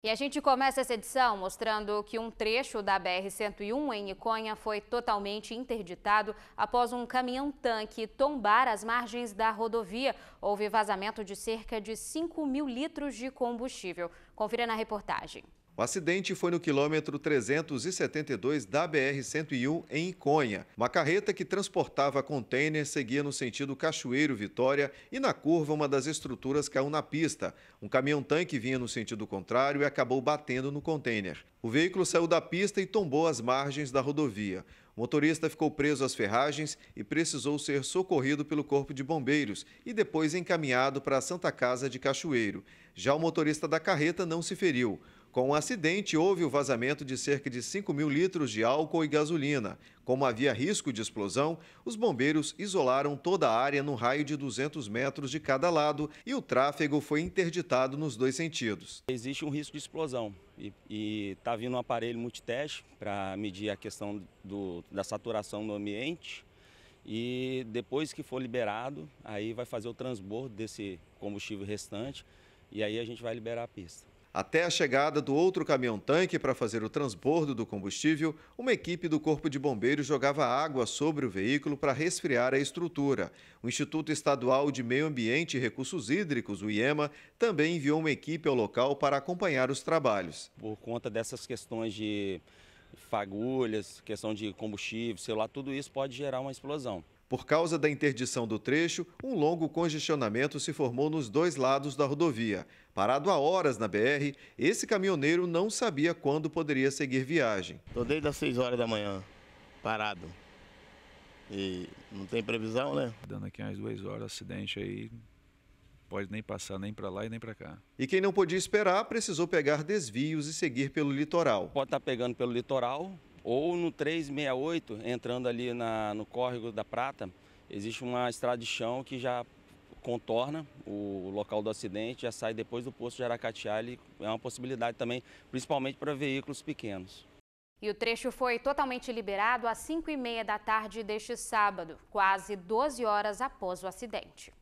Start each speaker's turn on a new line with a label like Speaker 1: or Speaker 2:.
Speaker 1: E a gente começa essa edição mostrando que um trecho da BR-101 em Iconha foi totalmente interditado após um caminhão-tanque tombar às margens da rodovia. Houve vazamento de cerca de 5 mil litros de combustível. Confira na reportagem.
Speaker 2: O acidente foi no quilômetro 372 da BR-101, em Iconha. Uma carreta que transportava contêiner seguia no sentido Cachoeiro-Vitória e, na curva, uma das estruturas caiu na pista. Um caminhão-tanque vinha no sentido contrário e acabou batendo no contêiner. O veículo saiu da pista e tombou às margens da rodovia. O motorista ficou preso às ferragens e precisou ser socorrido pelo Corpo de Bombeiros e depois encaminhado para a Santa Casa de Cachoeiro. Já o motorista da carreta não se feriu. Com o um acidente, houve o vazamento de cerca de 5 mil litros de álcool e gasolina. Como havia risco de explosão, os bombeiros isolaram toda a área no raio de 200
Speaker 3: metros de cada lado e o tráfego foi interditado nos dois sentidos. Existe um risco de explosão e está vindo um aparelho multiteste para medir a questão do, da saturação no ambiente e depois que for liberado, aí vai fazer o transbordo desse combustível restante e aí a gente vai liberar a pista. Até a
Speaker 2: chegada do outro caminhão-tanque para fazer o transbordo do combustível, uma
Speaker 3: equipe do Corpo de Bombeiros
Speaker 2: jogava água sobre o veículo para resfriar a estrutura. O Instituto Estadual de Meio Ambiente e Recursos Hídricos, o IEMA, também enviou uma equipe ao local para acompanhar os
Speaker 3: trabalhos. Por conta dessas questões de fagulhas, questão de combustível, sei lá, tudo isso pode gerar uma explosão.
Speaker 2: Por causa da interdição do trecho, um longo congestionamento se formou nos dois lados da rodovia. Parado há horas na BR, esse caminhoneiro não sabia quando poderia seguir viagem. Estou desde as 6 horas da manhã,
Speaker 3: parado. E não tem previsão, né?
Speaker 2: Dando aqui umas duas horas, acidente aí,
Speaker 3: pode nem passar nem para lá e nem para cá.
Speaker 2: E quem não podia esperar precisou pegar
Speaker 3: desvios e seguir pelo litoral. Pode estar tá pegando pelo litoral, ou no 368, entrando ali na, no córrego da Prata, existe uma estrada de chão que já contorna o local do acidente, já sai depois do posto de Aracatiá, é uma possibilidade também, principalmente para veículos pequenos.
Speaker 1: E o trecho foi totalmente liberado às 5h30 da tarde deste sábado, quase 12 horas após o acidente.